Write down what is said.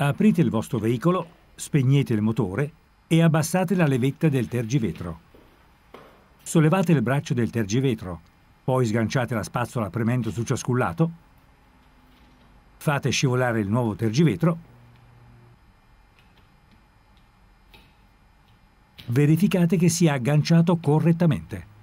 Aprite il vostro veicolo, spegnete il motore e abbassate la levetta del tergivetro. Sollevate il braccio del tergivetro, poi sganciate la spazzola premendo su ciascun lato, fate scivolare il nuovo tergivetro, verificate che sia agganciato correttamente.